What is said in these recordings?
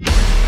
you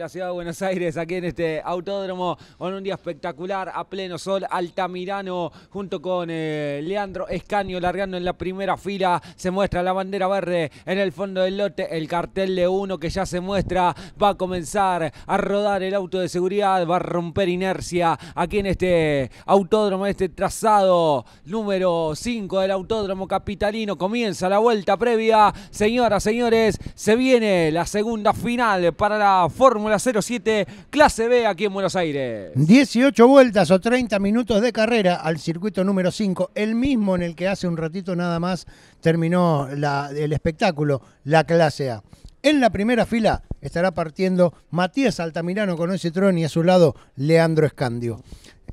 La ciudad de Buenos Aires, aquí en este autódromo, con un día espectacular, a pleno sol, Altamirano, junto con eh, Leandro Escaño, largando en la primera fila, se muestra la bandera verde en el fondo del lote, el cartel de uno que ya se muestra, va a comenzar a rodar el auto de seguridad, va a romper inercia aquí en este autódromo, este trazado número 5 del autódromo capitalino, comienza la vuelta previa, señoras, señores, se viene la segunda final para la Fórmula 07 Clase B aquí en Buenos Aires. 18 vueltas o 30 minutos de carrera al circuito número 5, el mismo en el que hace un ratito nada más terminó la, el espectáculo, la Clase A. En la primera fila estará partiendo Matías Altamirano con ese tron y a su lado Leandro Escandio.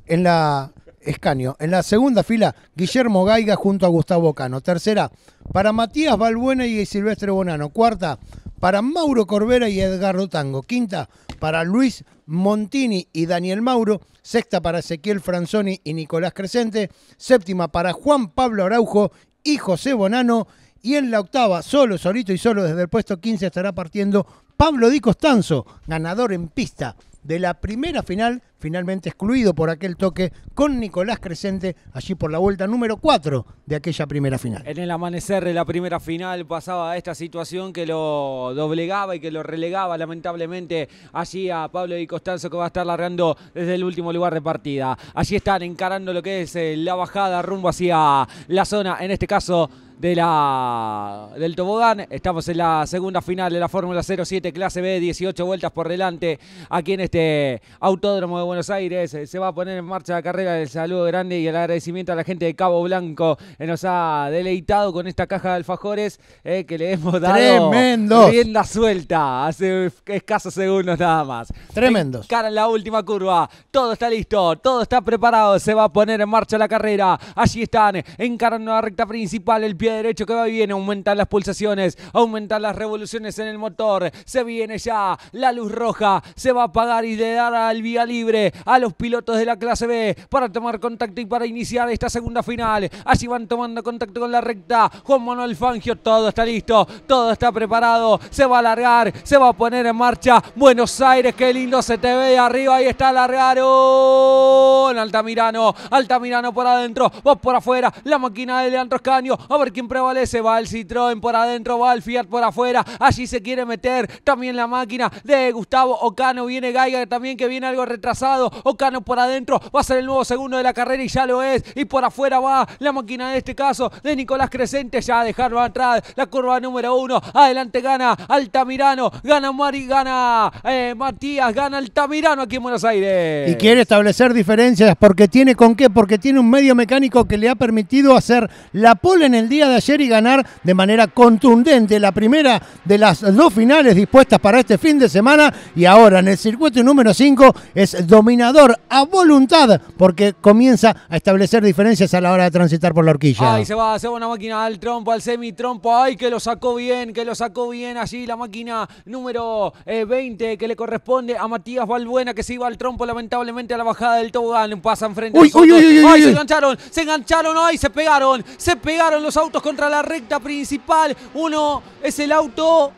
En la En la segunda fila, Guillermo Gaiga junto a Gustavo Cano. Tercera, para Matías Balbuena y Silvestre Bonano. Cuarta, para Mauro Corbera y Edgardo Tango. Quinta para Luis Montini y Daniel Mauro. Sexta para Ezequiel Franzoni y Nicolás Crescente. Séptima para Juan Pablo Araujo y José Bonano. Y en la octava, solo, solito y solo, desde el puesto 15 estará partiendo Pablo Di Costanzo, ganador en pista de la primera final finalmente excluido por aquel toque con Nicolás Crescente allí por la vuelta número 4 de aquella primera final. En el amanecer de la primera final pasaba esta situación que lo doblegaba y que lo relegaba lamentablemente allí a Pablo y Costanzo que va a estar largando desde el último lugar de partida. Allí están encarando lo que es eh, la bajada rumbo hacia la zona, en este caso de la, del tobogán. Estamos en la segunda final de la Fórmula 07 clase B, 18 vueltas por delante aquí en este autódromo de Buenos Aires. Eh, se va a poner en marcha la carrera. El saludo grande y el agradecimiento a la gente de Cabo Blanco. Que nos ha deleitado con esta caja de alfajores eh, que le hemos dado tremendo rienda suelta hace escasos segundos nada más. tremendo cara en la última curva. Todo está listo, todo está preparado. Se va a poner en marcha la carrera. Allí están, encarando la recta principal. El pie derecho que va bien. Aumentan las pulsaciones, aumentan las revoluciones en el motor. Se viene ya la luz roja. Se va a apagar y le dar al vía libre a los pilotos de la clase B para tomar contacto y para iniciar esta segunda final. Así van tomando contacto con la recta. Juan Manuel Fangio, todo está listo, todo está preparado. Se va a largar, se va a poner en marcha. Buenos Aires, qué lindo se te ve arriba. Ahí está largaron. Altamirano, Altamirano por adentro, va por afuera. La máquina de Leandro Escaño, a ver quién prevalece. Va el Citroën por adentro, va el Fiat por afuera. Allí se quiere meter también la máquina de Gustavo Ocano. Viene Gaiga también que viene algo retrasado Ocano por adentro. Va a ser el nuevo segundo de la carrera y ya lo es. Y por afuera va la máquina de este caso de Nicolás Crescente. Ya dejarlo atrás la curva número uno. Adelante gana Altamirano. Gana Mari, gana eh, Matías. Gana Altamirano aquí en Buenos Aires. Y quiere establecer diferencias porque tiene con qué. Porque tiene un medio mecánico que le ha permitido hacer la pole en el día de ayer y ganar de manera contundente la primera de las dos finales dispuestas para este fin de semana. Y ahora en el circuito número 5 es dominador a voluntad, porque comienza a establecer diferencias a la hora de transitar por la horquilla. Ahí se va, se va una máquina al trompo, al semitrompo. Ay, que lo sacó bien, que lo sacó bien allí la máquina número 20 eh, que le corresponde a Matías Valbuena que se iba al trompo lamentablemente a la bajada del tobogán. Pasa enfrente. Uy, uy, uy, ay, se engancharon, se engancharon, ay, se pegaron, se pegaron los autos contra la recta principal. Uno es el auto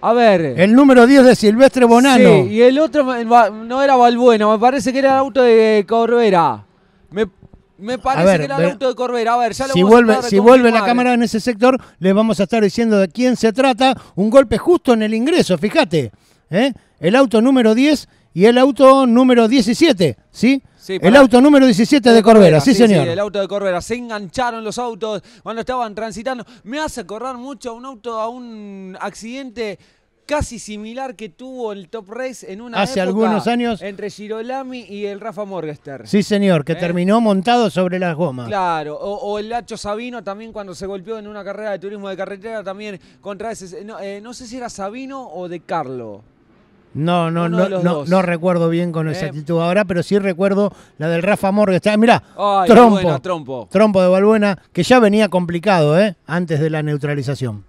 a ver. El número 10 de Silvestre Bonano. Sí, y el otro no era Balbueno, me parece que era el auto de Corbera. Me, parece que era el auto de Corbera. A ver, ya lo Si, vuelve, si vuelve la cámara en ese sector, le vamos a estar diciendo de quién se trata. Un golpe justo en el ingreso, fíjate. ¿eh? El auto número 10 y el auto número 17, ¿sí? el auto número 17 de Corbera, sí, señor. Sí, el auto de Corbera. Se engancharon los autos cuando estaban transitando. Me hace correr mucho a un auto, a un accidente casi similar que tuvo el Top Race en una Hace algunos años. Entre Girolami y el Rafa Morgester. Sí, señor, que ¿Eh? terminó montado sobre las gomas. Claro, o, el Lacho Sabino también cuando se golpeó en una carrera de turismo de carretera también contra ese... No, eh, no sé si era Sabino o de Carlo. No, no, no, no, recuerdo bien con exactitud eh. ahora, pero sí recuerdo la del Rafa Morgue. Ah, mirá, trompo, trompo. de Balbuena, que ya venía complicado, ¿eh? Antes de la neutralización.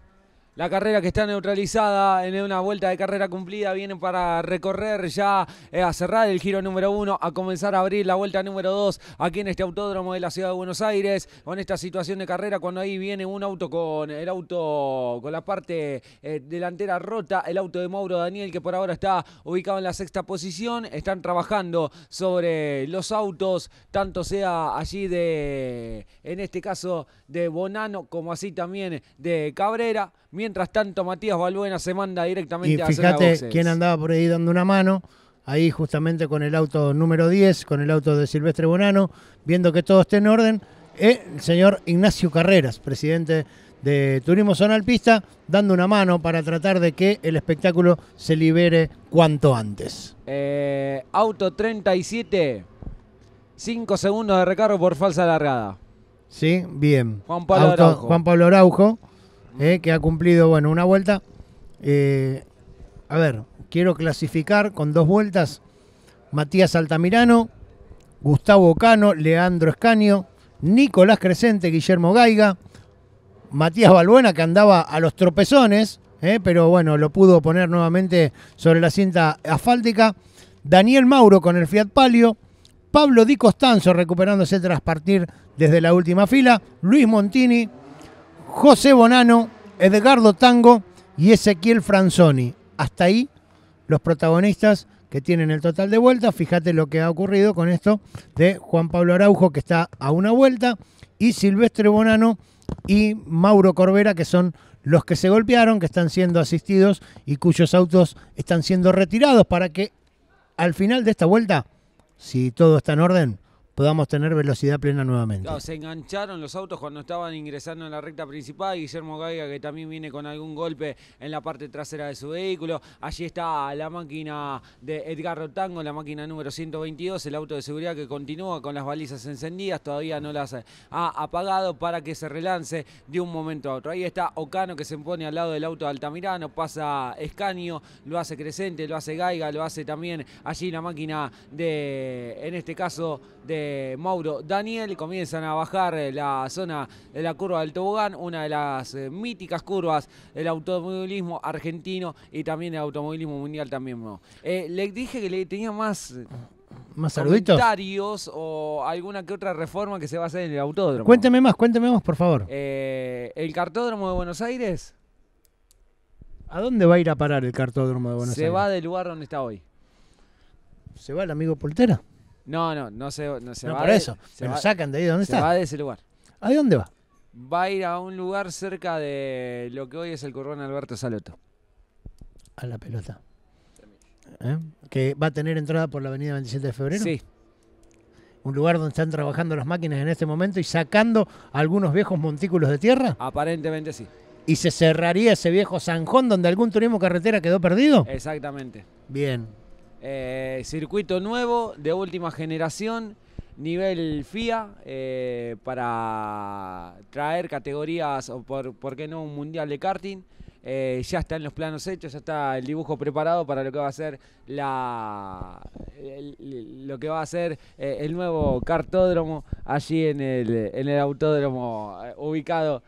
La carrera que está neutralizada en una vuelta de carrera cumplida vienen para recorrer ya eh, a cerrar el giro número uno, a comenzar a abrir la vuelta número dos aquí en este autódromo de la ciudad de Buenos Aires, con esta situación de carrera cuando ahí viene un auto con el auto con la parte eh, delantera rota, el auto de Mauro Daniel que por ahora está ubicado en la sexta posición, están trabajando sobre los autos, tanto sea allí de, en este caso de Bonano como así también de Cabrera. Mientras tanto, Matías Balbuena se manda directamente a y fíjate quién andaba por ahí dando una mano, ahí justamente con el auto número 10, con el auto de Silvestre Bonano, viendo que todo esté en orden, eh, el señor Ignacio Carreras, presidente de Turismo Zona Pista, dando una mano para tratar de que el espectáculo se libere cuanto antes. Eh, auto 37, 5 segundos de recargo por falsa largada. Sí, bien. Juan Pablo Juan Pablo Araujo eh, que ha cumplido, bueno, una vuelta. Eh, a ver, quiero clasificar con dos vueltas. Matías Altamirano, Gustavo Cano, Leandro Escaño, Nicolás Crescente, Guillermo Gaiga, Matías Balbuena, que andaba a los tropezones, eh, pero bueno, lo pudo poner nuevamente sobre la cinta asfáltica. Daniel Mauro con el Fiat Palio. Pablo Di Costanzo recuperándose tras partir desde la última fila. Luis Montini José Bonano, Edgardo Tango y Ezequiel Franzoni. Hasta ahí los protagonistas que tienen el total de vueltas. Fíjate lo que ha ocurrido con esto de Juan Pablo Araujo, que está a una vuelta, y Silvestre Bonano y Mauro Corbera, que son los que se golpearon, que están siendo asistidos y cuyos autos están siendo retirados para que al final de esta vuelta, si todo está en orden, podamos tener velocidad plena nuevamente. se engancharon los autos cuando estaban ingresando en la recta principal. Guillermo Gaiga, que también viene con algún golpe en la parte trasera de su vehículo. Allí está la máquina de Edgar Rotango, la máquina número 122, el auto de seguridad que continúa con las balizas encendidas. Todavía no las eh, ha apagado para que se relance de un momento a otro. Ahí está Ocano que se pone al lado del auto de Altamirano, pasa Escaño, lo hace Crescente, lo hace Gaiga, lo hace también allí la máquina de, en este caso, de eh, Mauro Daniel. Comienzan a bajar eh, la zona de la curva del tobogán, una de las eh, míticas curvas del automovilismo argentino y también del automovilismo mundial también. le dije que le tenía más... ¿Más saluditos? Comentarios o alguna que otra reforma que se va a hacer en el autódromo. Cuénteme más, cuénteme más, por favor. el cartódromo de Buenos Aires ¿A dónde va a ir a parar el cartódromo de Buenos Aires? Se va del lugar donde está hoy. ¿Se va el amigo Poltera? No, no, no se, no se no, Por eso, se lo sacan de ahí ¿dónde está. va de ese lugar. ¿A dónde va? Va a ir a un lugar cerca de lo que hoy es el Corrón Alberto Saloto. A la pelota. ¿Eh? ¿Que va a tener entrada por la avenida 27 de febrero? Sí. Un lugar donde están trabajando las máquinas en este momento y sacando algunos viejos montículos de tierra. Aparentemente sí. ¿Y se cerraría ese viejo zanjón donde algún turismo carretera quedó perdido? Exactamente. Bien, eh, circuito nuevo de última generación, nivel FIA, eh, para traer categorías, o por, qué no, un mundial de karting. Eh, ya están los planos hechos, ya está el dibujo preparado para lo que va a ser la el, lo que va a ser eh, el nuevo cartódromo allí en el, en el autódromo ubicado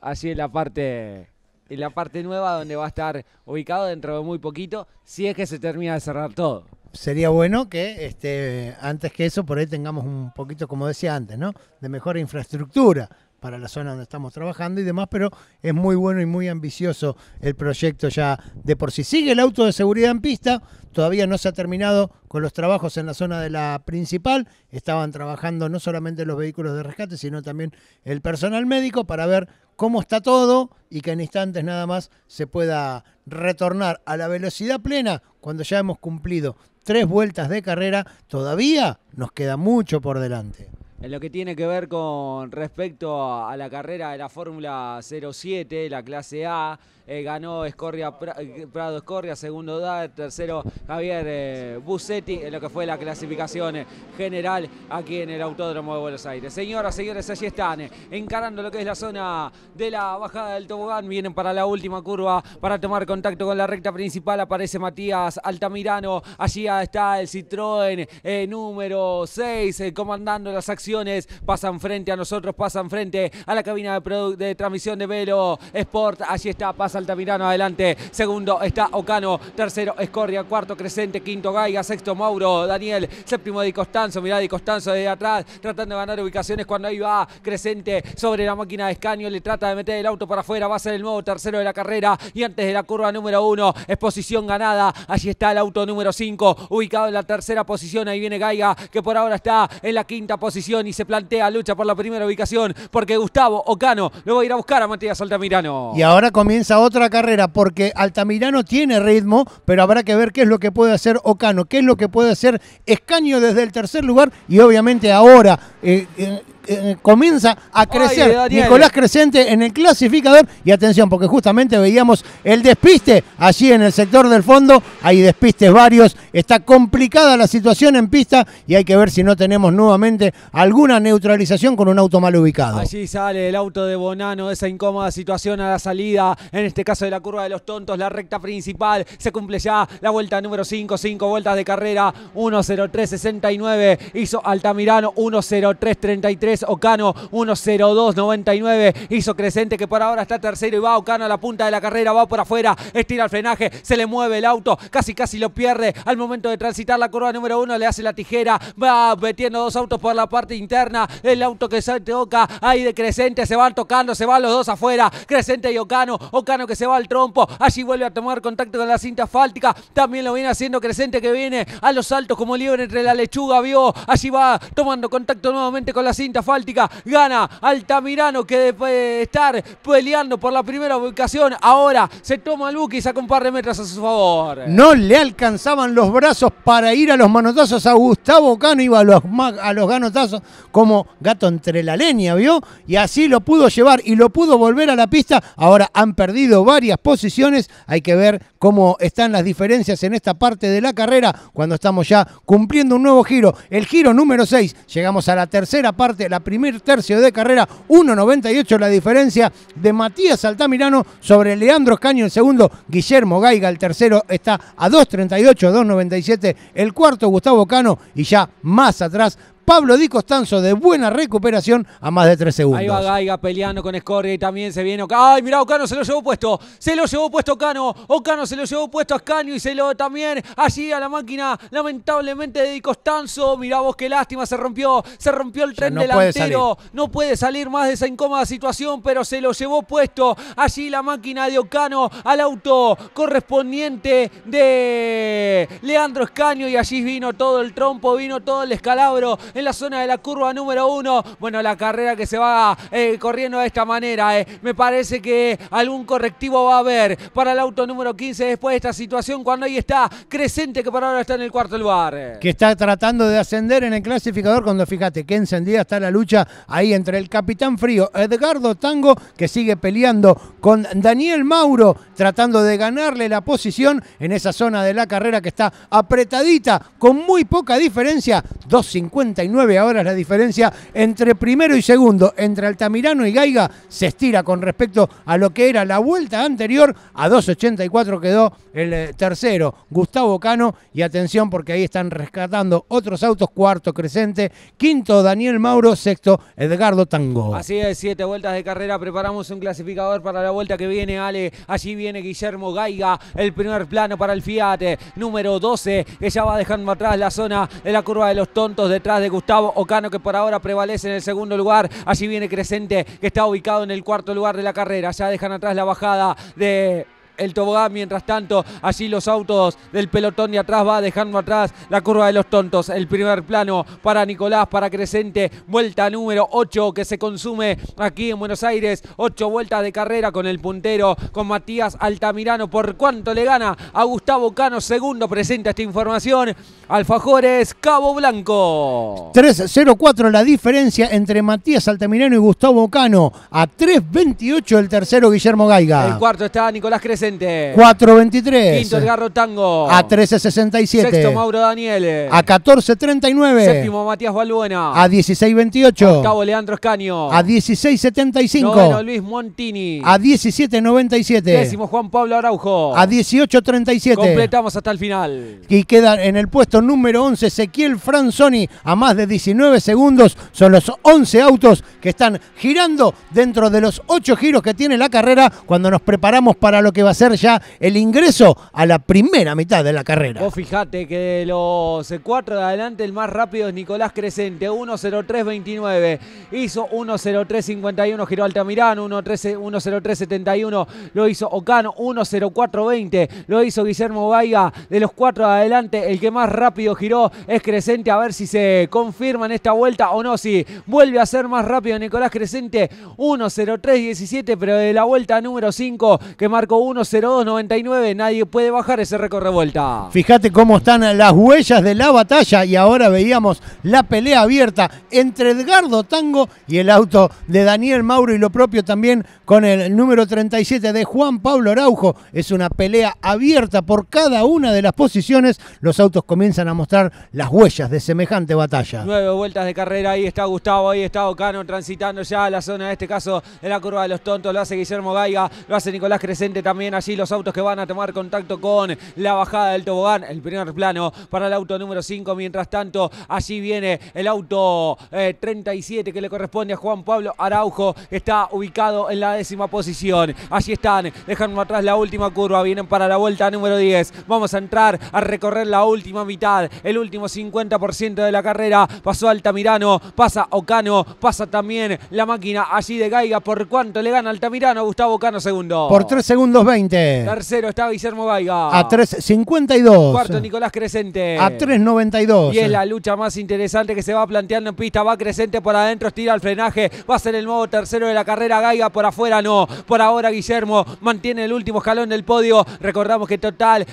allí en la parte y la parte nueva donde va a estar ubicado dentro de muy poquito, si es que se termina de cerrar todo. Sería bueno que este, antes que eso por ahí tengamos un poquito, como decía antes, ¿no? de mejor infraestructura para la zona donde estamos trabajando y demás, pero es muy bueno y muy ambicioso el proyecto ya de por sí. Sigue el auto de seguridad en pista, todavía no se ha terminado con los trabajos en la zona de la principal, estaban trabajando no solamente los vehículos de rescate, sino también el personal médico para ver cómo está todo y que en instantes nada más se pueda retornar a la velocidad plena cuando ya hemos cumplido tres vueltas de carrera, todavía nos queda mucho por delante. En lo que tiene que ver con respecto a la carrera de la Fórmula 07, la clase A, eh, ganó Escorria eh, Prado Escorria, segundo DAR, tercero Javier eh, en lo que fue la clasificación eh, general aquí en el Autódromo de Buenos Aires. Señoras, señores, allí están, encarando lo que es la zona de la bajada del tobogán, vienen para la última curva para tomar contacto con la recta principal, aparece Matías Altamirano, allí está el Citroën número 6, comandando las acciones, pasan frente a nosotros, pasan frente a la cabina de, transmisión de Velo Sport, allí está, pasan Altamirano, adelante. Segundo está Ocano, tercero Escorria, cuarto Crescente, quinto Gaiga, sexto Mauro, Daniel, séptimo de Costanzo, mirá Di Costanzo desde atrás, tratando de ganar ubicaciones cuando ahí va Crescente sobre la máquina de escaño, le trata de meter el auto para afuera, va a ser el nuevo tercero de la carrera y antes de la curva número uno, exposición ganada, allí está el auto número 5, ubicado en la tercera posición, ahí viene Gaiga, que por ahora está en la quinta posición y se plantea lucha por la primera ubicación, porque Gustavo Ocano luego va a ir a buscar a Matías Altamirano. Y ahora comienza otro otra carrera, porque Altamirano tiene ritmo, pero habrá que ver qué es lo que puede hacer Ocano, qué es lo que puede hacer Escaño desde el tercer lugar y obviamente ahora. Eh, eh, eh, comienza a crecer Nicolás Crescente en el clasificador. Y atención, porque justamente veíamos el despiste allí en el sector del fondo. Hay despistes varios. Está complicada la situación en pista y hay que ver si no tenemos nuevamente alguna neutralización con un auto mal ubicado. Allí sale el auto de Bonano, esa incómoda situación a la salida, en este caso de la curva de los tontos, la recta principal. Se cumple ya la vuelta número 5, 5 vueltas de carrera, 1.03.69. Hizo Altamirano, 1.03.33. Ocano, 1.02.99. Hizo Crescente que por ahora está tercero y va Ocano a la punta de la carrera, va por afuera, estira el frenaje, se le mueve el auto, casi casi lo pierde al momento de transitar la curva número uno, le hace la tijera, va metiendo dos autos por la parte interna, el auto que se toca ahí de Crescente, se van tocando, se van los dos afuera, Crescente y Ocano, Ocano que se va al trompo, allí vuelve a tomar contacto con la cinta asfáltica, también lo viene haciendo Crescente que viene a los saltos como libre entre la lechuga, vio, allí va tomando contacto nuevamente con la cinta Fáltica, Gana Altamirano que de eh, estar peleando por la primera ubicación, ahora se toma el buque y saca un par de metros a su favor. No le alcanzaban los brazos para ir a los manotazos a Gustavo Cano, iba a los, a los ganotazos como gato entre la leña, ¿vio? Y así lo pudo llevar y lo pudo volver a la pista. Ahora han perdido varias posiciones, hay que ver cómo están las diferencias en esta parte de la carrera cuando estamos ya cumpliendo un nuevo giro. El giro número 6, llegamos a la tercera parte, la primer tercio de carrera, 1.98 la diferencia de Matías Altamirano sobre Leandro Caño. el segundo, Guillermo Gaiga el tercero está a 2.38, 2.97 el cuarto, Gustavo Cano y ya más atrás Pablo Di Costanzo de buena recuperación a más de 3 segundos. Ahí va Gaiga peleando con Scorri y también se viene Ocano. ¡Ay, mirá, Ocano se lo llevó puesto! Se lo llevó puesto Ocano. Ocano se lo llevó puesto a Escaño y se lo también allí a la máquina, lamentablemente, de Di Costanzo. Mirá vos qué lástima, se rompió, se rompió el tren delantero. no puede salir más de esa incómoda situación, pero se lo llevó puesto allí la máquina de Ocano al auto correspondiente de Leandro Escaño y allí vino todo el trompo, vino todo el escalabro en la zona de la curva número uno. Bueno, la carrera que se va eh, corriendo de esta manera. Eh. Me parece que algún correctivo va a haber para el auto número 15 después de esta situación cuando ahí está Crescente que por ahora está en el cuarto lugar. Eh. Que está tratando de ascender en el clasificador cuando fíjate que encendida está la lucha ahí entre el capitán frío Edgardo Tango que sigue peleando con Daniel Mauro tratando de ganarle la posición en esa zona de la carrera que está apretadita con muy poca diferencia 2.59 ahora la diferencia entre primero y segundo, entre Altamirano y Gaiga, se estira con respecto a lo que era la vuelta anterior, a 2.84 quedó el eh, tercero, Gustavo Cano, y atención porque ahí están rescatando otros autos, cuarto Crescente, quinto Daniel Mauro, sexto Edgardo Tango. Así es, siete vueltas de carrera, preparamos un clasificador para la vuelta que viene, Ale, allí viene Guillermo Gaiga, el primer plano para el Fiat, eh, número 12, que ya va dejando atrás la zona de la curva de los tontos detrás de Gustavo Gustavo Ocano que por ahora prevalece en el segundo lugar. Allí viene Crescente que está ubicado en el cuarto lugar de la carrera. Ya dejan atrás la bajada de el tobogán. Mientras tanto, allí los autos del pelotón de atrás va dejando atrás la curva de los tontos. El primer plano para Nicolás, para Crescente. Vuelta número 8 que se consume aquí en Buenos Aires. 8 vueltas de carrera con el puntero, con Matías Altamirano. ¿Por cuánto le gana a Gustavo Cano? Segundo presenta esta información. Alfajores Cabo Blanco. 3-0-4 la diferencia entre Matías Altamirano y Gustavo Cano. A 3-28 el tercero Guillermo Gaiga. El cuarto está Nicolás Crescente. 4.23. Quinto Garro Tango. A 13.67. Sexto Mauro Daniel. A 14.39. Séptimo Matías Balbuena. A 16.28. Octavo Leandro Escaño. A 16.75. Noveno Luis Montini. A 17.97. Décimo Juan Pablo Araujo. A 18.37. Completamos hasta el final. Y queda en el puesto número 11 Ezequiel Franzoni. A más de 19 segundos son los 11 autos que están girando dentro de los 8 giros que tiene la carrera cuando nos preparamos para lo que va a ser hacer ya el ingreso a la primera mitad de la carrera. Vos fijate que de los eh, cuatro de adelante el más rápido es Nicolás Crescente, 1.03.29. Hizo 1.03.51 giró Altamirán, 1.03.71 lo hizo Ocano, 1.04.20 lo hizo Guillermo Vaiga. De los cuatro de adelante el que más rápido giró es Crescente, a ver si se confirma en esta vuelta o no, si vuelve a ser más rápido Nicolás Crescente, 1.03.17, pero de la vuelta número 5 que marcó 1 0299. Nadie puede bajar ese récord revuelta. Fíjate cómo están las huellas de la batalla y ahora veíamos la pelea abierta entre Edgardo Tango y el auto de Daniel Mauro y lo propio también con el número 37 de Juan Pablo Araujo. Es una pelea abierta por cada una de las posiciones. Los autos comienzan a mostrar las huellas de semejante batalla. Nueve vueltas de carrera. Ahí está Gustavo, ahí está Ocano transitando ya la zona, en este caso en la curva de los tontos. Lo hace Guillermo Gaiga, lo hace Nicolás Crescente también allí los autos que van a tomar contacto con la bajada del tobogán. El primer plano para el auto número 5. Mientras tanto, allí viene el auto 37 eh, que le corresponde a Juan Pablo Araujo. Está ubicado en la décima posición. Allí están, Dejan atrás la última curva. Vienen para la vuelta número 10. Vamos a entrar a recorrer la última mitad. El último 50% de la carrera. Pasó Altamirano, pasa Ocano, pasa también la máquina allí de Gaiga. ¿Por cuánto le gana Altamirano? Gustavo Ocano segundo. Por tres segundos 20. Tercero está Guillermo Gaiga. A 3.52. Cuarto Nicolás Crescente. A 3.92. Y es la lucha más interesante que se va planteando en pista. Va Crescente por adentro, tira el frenaje. Va a ser el nuevo tercero de la carrera. Gaiga por afuera no. Por ahora Guillermo mantiene el último escalón del podio. Recordamos que total,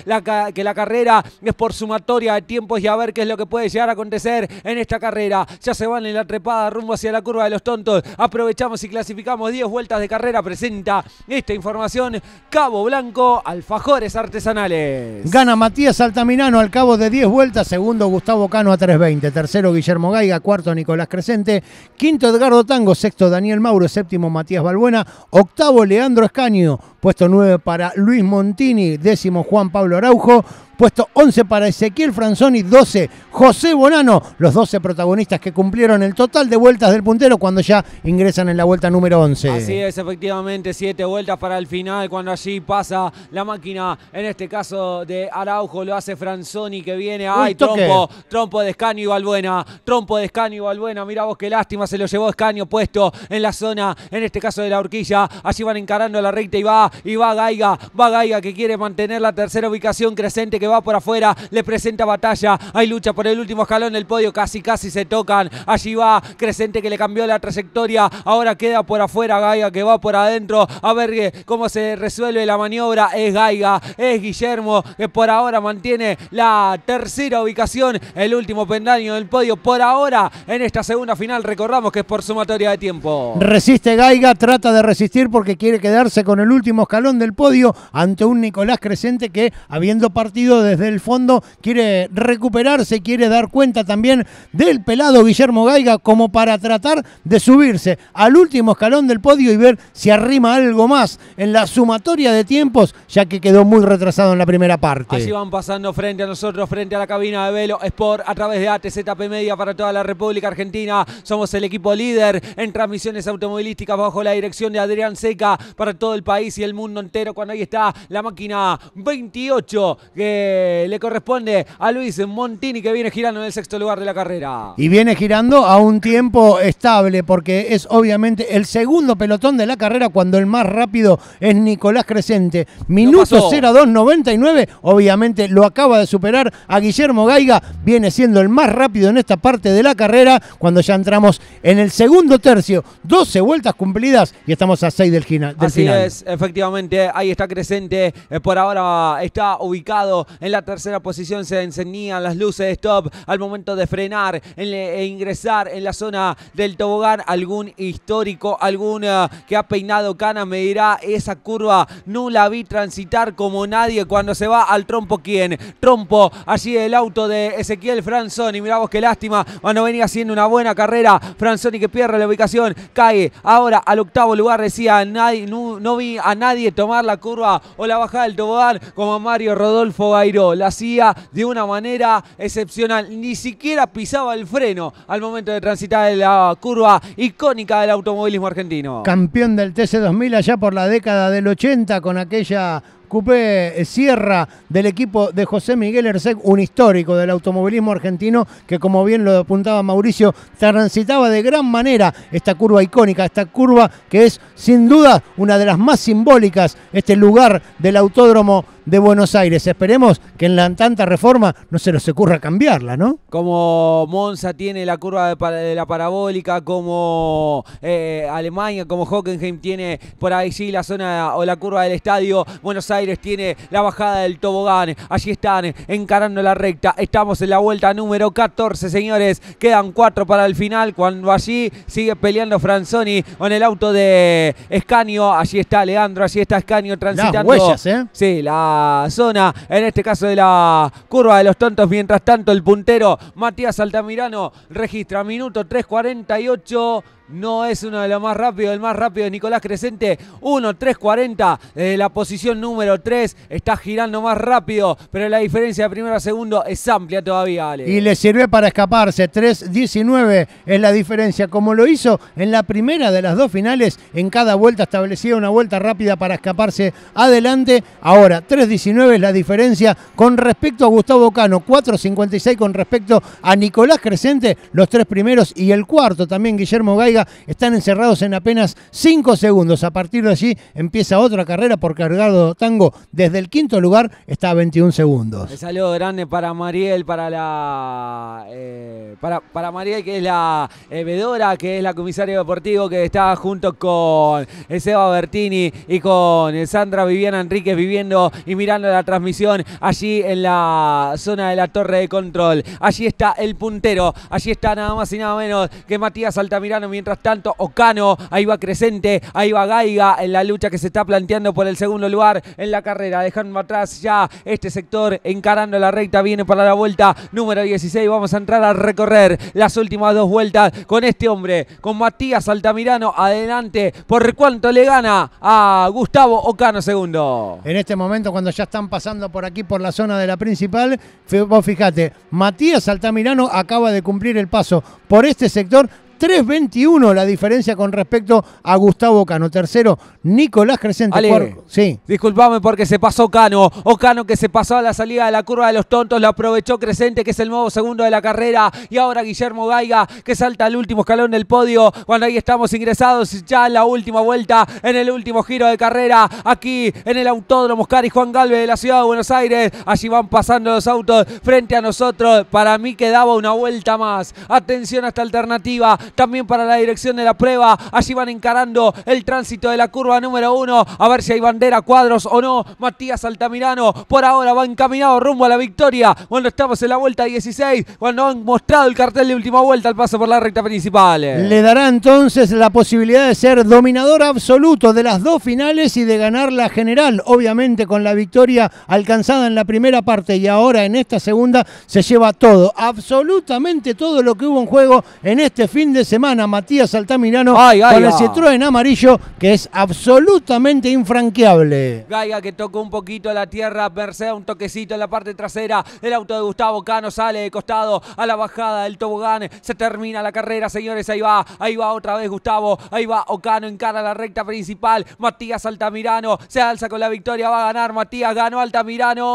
que la carrera es por sumatoria de tiempos y a ver qué es lo que puede llegar a acontecer en esta carrera. Ya se van en la trepada rumbo hacia la curva de los tontos. Aprovechamos y clasificamos 10 vueltas de carrera. Presenta esta información. Cabo Blanco, alfajores artesanales. Gana Matías Altaminano al cabo de 10 vueltas, segundo Gustavo Cano a 3.20, tercero Guillermo Gaiga, cuarto Nicolás Crescente, quinto Edgardo Tango, sexto Daniel Mauro, séptimo Matías Balbuena, octavo Leandro Escaño, puesto 9 para Luis Montini, décimo Juan Pablo Araujo, puesto 11 para Ezequiel Franzoni, 12 José Bonano, los 12 protagonistas que cumplieron el total de vueltas del puntero cuando ya ingresan en la vuelta número 11. Así es, efectivamente, 7 vueltas para el final, cuando allí pasa la máquina, en este caso de Araujo, lo hace Franzoni que viene, ay, trompo, trompo de Escaño y Balbuena, trompo de Escaño y Balbuena, mira vos qué lástima, se lo llevó Escaño puesto en la zona, en este caso de la horquilla, allí van encarando la recta y va, y va Gaiga, va Gaiga que quiere mantener la tercera ubicación crecente que va por afuera, le presenta batalla, hay lucha por el último escalón del podio, casi casi se tocan, allí va Crescente que le cambió la trayectoria, ahora queda por afuera Gaiga que va por adentro, a ver cómo se resuelve la maniobra, es Gaiga, es Guillermo que por ahora mantiene la tercera ubicación, el último pendaño del podio por ahora en esta segunda final, recordamos que es por sumatoria de tiempo. Resiste Gaiga, trata de resistir porque quiere quedarse con el último escalón del podio ante un Nicolás Crescente que habiendo partido desde el fondo, quiere recuperarse, quiere dar cuenta también del pelado Guillermo Gaiga como para tratar de subirse al último escalón del podio y ver si arrima algo más en la sumatoria de tiempos, ya que quedó muy retrasado en la primera parte. Así van pasando frente a nosotros, frente a la cabina de Velo Sport a través de ATZP Media para toda la República Argentina. Somos el equipo líder en transmisiones automovilísticas bajo la dirección de Adrián Seca para todo el país y el mundo entero cuando ahí está la máquina 28 que eh, le corresponde a Luis Montini que viene girando en el sexto lugar de la carrera. Y viene girando a un tiempo estable porque es obviamente el segundo pelotón de la carrera cuando el más rápido es Nicolás Crescente. Minuto 0 2,99 obviamente lo acaba de superar a Guillermo Gaiga, viene siendo el más rápido en esta parte de la carrera cuando ya entramos en el segundo tercio, 12 vueltas cumplidas y estamos a 6 del, final. Así es, efectivamente, ahí está Crescente, eh, por ahora está ubicado en la tercera posición se encendían las luces de stop al momento de frenar e ingresar en la zona del tobogán. Algún histórico, algún eh, que ha peinado cana me dirá, esa curva no la vi transitar como nadie cuando se va al trompo. ¿Quién? Trompo, allí el auto de Ezequiel Franzoni. Mirá vos qué lástima, Bueno, venía haciendo una buena carrera. Franzoni que pierde la ubicación, cae ahora al octavo lugar. Decía, no, vi a nadie tomar la curva o la bajada del tobogán como Mario Rodolfo la hacía de una manera excepcional. Ni siquiera pisaba el freno al momento de transitar la curva icónica del automovilismo argentino. Campeón del TC2000 allá por la década del 80 con aquella Coupé eh, Sierra del equipo de José Miguel Erceg, un histórico del automovilismo argentino que como bien lo apuntaba Mauricio, transitaba de gran manera esta curva icónica, esta curva que es sin duda una de las más simbólicas, este lugar del autódromo de Buenos Aires. Esperemos que en la tanta reforma no se nos ocurra cambiarla, ¿no? Como Monza tiene la curva de, la parabólica, como eh, Alemania, como Hockenheim tiene por ahí sí la zona o la curva del estadio, Buenos Aires tiene la bajada del tobogán, allí están encarando la recta, estamos en la vuelta número 14, señores, quedan cuatro para el final, cuando allí sigue peleando Franzoni con el auto de Scania, allí está Leandro, allí está Scania transitando. Las huellas, ¿eh? Sí, la zona, en este caso de la curva de los tontos. Mientras tanto, el puntero Matías Altamirano registra minuto 3.48. No es uno de los más rápidos, el más rápido es Nicolás Crescente, 1.340 desde eh, la posición número 3, está girando más rápido, pero la diferencia de primero a segundo es amplia todavía, Ale. Y le sirve para escaparse, 3.19 es la diferencia, como lo hizo en la primera de las dos finales, en cada vuelta establecía una vuelta rápida para escaparse adelante, ahora 3.19 es la diferencia con respecto a Gustavo Cano, 4.56 con respecto a Nicolás Crescente, los tres primeros y el cuarto también Guillermo Gay están encerrados en apenas 5 segundos. A partir de allí empieza otra carrera Porque Cargado Tango. Desde el quinto lugar está a 21 segundos. Un saludo grande para Mariel, para la. Eh, para, para, Mariel, que es la eh, vedora, que es la comisaria deportivo, que está junto con eh, Seba Bertini y con eh, Sandra Viviana Enríquez viviendo y mirando la transmisión allí en la zona de la torre de control. Allí está el puntero, allí está nada más y nada menos que Matías Altamirano mientras Mientras tanto, Ocano, ahí va Crescente, ahí va Gaiga en la lucha que se está planteando por el segundo lugar en la carrera. Dejando atrás ya este sector, encarando la recta, viene para la vuelta número 16. Vamos a entrar a recorrer las últimas dos vueltas con este hombre, con Matías Altamirano. Adelante, ¿por cuánto le gana a Gustavo Ocano segundo? En este momento, cuando ya están pasando por aquí, por la zona de la principal, vos fijate, Matías Altamirano acaba de cumplir el paso por este sector 3.21 la diferencia con respecto a Gustavo Cano. Tercero, Nicolás Crescente. sí. Disculpame porque se pasó Cano. O Cano que se pasó a la salida de la curva de los tontos, lo aprovechó Crescente, que es el nuevo segundo de la carrera. Y ahora Guillermo Gaiga, que salta al último escalón del podio. Cuando ahí estamos ingresados ya la última vuelta, en el último giro de carrera, aquí en el Autódromo Oscar y Juan Galvez de la Ciudad de Buenos Aires. Allí van pasando los autos frente a nosotros. Para mí quedaba una vuelta más. Atención a esta alternativa también para la dirección de la prueba. Allí van encarando el tránsito de la curva número uno. A ver si hay bandera, cuadros o no. Matías Altamirano por ahora va encaminado rumbo a la victoria. Cuando estamos en la vuelta 16, cuando han mostrado el cartel de última vuelta al paso por la recta principal. Le dará entonces la posibilidad de ser dominador absoluto de las dos finales y de ganar la general. Obviamente con la victoria alcanzada en la primera parte y ahora en esta segunda se lleva todo, absolutamente todo lo que hubo en juego en este fin de de semana, Matías Altamirano ay, con el Citroën amarillo que es absolutamente infranqueable. Gaiga que tocó un poquito la tierra, Mercedes un toquecito en la parte trasera, el auto de Gustavo Cano sale de costado a la bajada del tobogán, se termina la carrera, señores, ahí va, ahí va otra vez Gustavo, ahí va Ocano encara la recta principal, Matías Altamirano se alza con la victoria, va a ganar Matías, ganó Altamirano,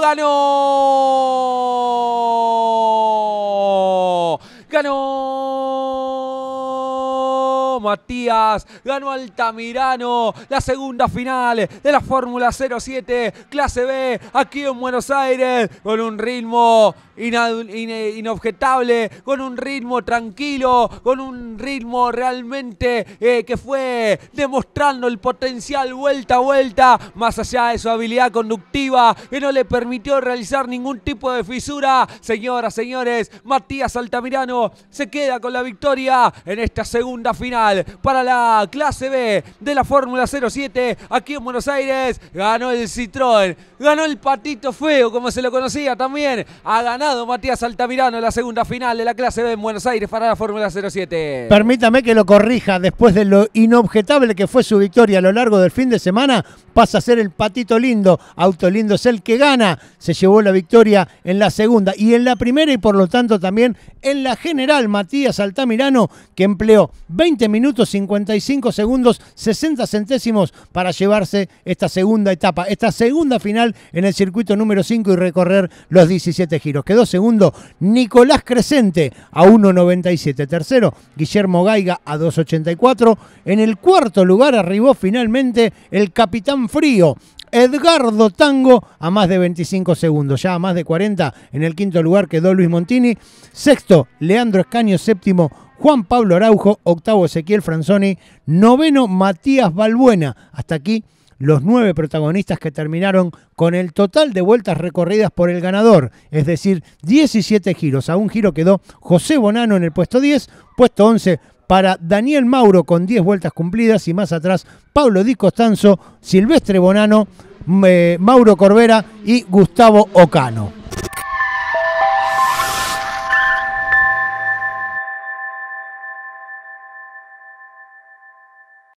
ganó. ガノー Matías, ganó Altamirano, la segunda final de la Fórmula 07, clase B, aquí en Buenos Aires, con un ritmo inobjetable, con un ritmo tranquilo, con un ritmo realmente eh, que fue demostrando el potencial vuelta a vuelta, más allá de su habilidad conductiva, que no le permitió realizar ningún tipo de fisura. Señoras, señores, Matías Altamirano se queda con la victoria en esta segunda final para la clase B de la Fórmula 07 aquí en Buenos Aires. Ganó el Citroën, ganó el Patito Feo, como se lo conocía también. Ha ganado Matías Altamirano la segunda final de la clase B en Buenos Aires para la Fórmula 07. Permítame que lo corrija después de lo inobjetable que fue su victoria a lo largo del fin de semana pasa a ser el patito lindo. Auto lindo es el que gana. Se llevó la victoria en la segunda y en la primera y por lo tanto también en la general. Matías Altamirano que empleó 20 minutos 55 segundos 60 centésimos para llevarse esta segunda etapa, esta segunda final en el circuito número 5 y recorrer los 17 giros. Quedó segundo Nicolás Crescente a 1.97. Tercero Guillermo Gaiga a 2.84. En el cuarto lugar arribó finalmente el capitán frío. Edgardo Tango a más de 25 segundos, ya a más de 40. En el quinto lugar quedó Luis Montini. Sexto, Leandro Escaño. Séptimo, Juan Pablo Araujo. Octavo, Ezequiel Franzoni. Noveno, Matías Balbuena. Hasta aquí los nueve protagonistas que terminaron con el total de vueltas recorridas por el ganador, es decir, 17 giros. A un giro quedó José Bonano en el puesto 10, puesto 11 para Daniel Mauro con 10 vueltas cumplidas y más atrás Pablo Di Costanzo, Silvestre Bonano, eh, Mauro Corbera y Gustavo Ocano.